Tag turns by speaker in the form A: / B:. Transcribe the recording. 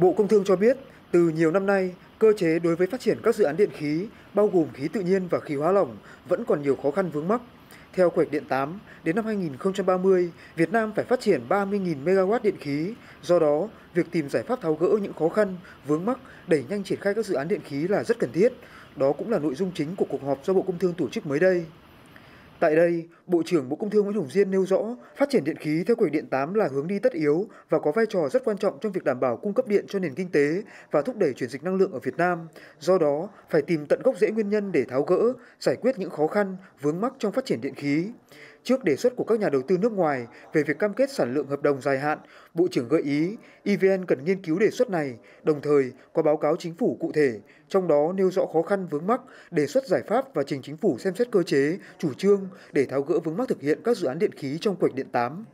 A: Bộ Công Thương cho biết, từ nhiều năm nay, cơ chế đối với phát triển các dự án điện khí, bao gồm khí tự nhiên và khí hóa lỏng, vẫn còn nhiều khó khăn vướng mắc. Theo Quạch Điện 8, đến năm 2030, Việt Nam phải phát triển 30.000 MW điện khí. Do đó, việc tìm giải pháp tháo gỡ những khó khăn, vướng mắc, đẩy nhanh triển khai các dự án điện khí là rất cần thiết. Đó cũng là nội dung chính của cuộc họp do Bộ Công Thương tổ chức mới đây. Tại đây, Bộ trưởng Bộ Công Thương Nguyễn Hồng Diên nêu rõ, phát triển điện khí theo quỹ điện 8 là hướng đi tất yếu và có vai trò rất quan trọng trong việc đảm bảo cung cấp điện cho nền kinh tế và thúc đẩy chuyển dịch năng lượng ở Việt Nam. Do đó, phải tìm tận gốc rễ nguyên nhân để tháo gỡ, giải quyết những khó khăn, vướng mắc trong phát triển điện khí. Trước đề xuất của các nhà đầu tư nước ngoài về việc cam kết sản lượng hợp đồng dài hạn, Bộ trưởng gợi ý EVN cần nghiên cứu đề xuất này, đồng thời có báo cáo chính phủ cụ thể, trong đó nêu rõ khó khăn vướng mắc, đề xuất giải pháp và trình chính phủ xem xét cơ chế, chủ trương để tháo gỡ vướng mắc thực hiện các dự án điện khí trong quạch điện 8.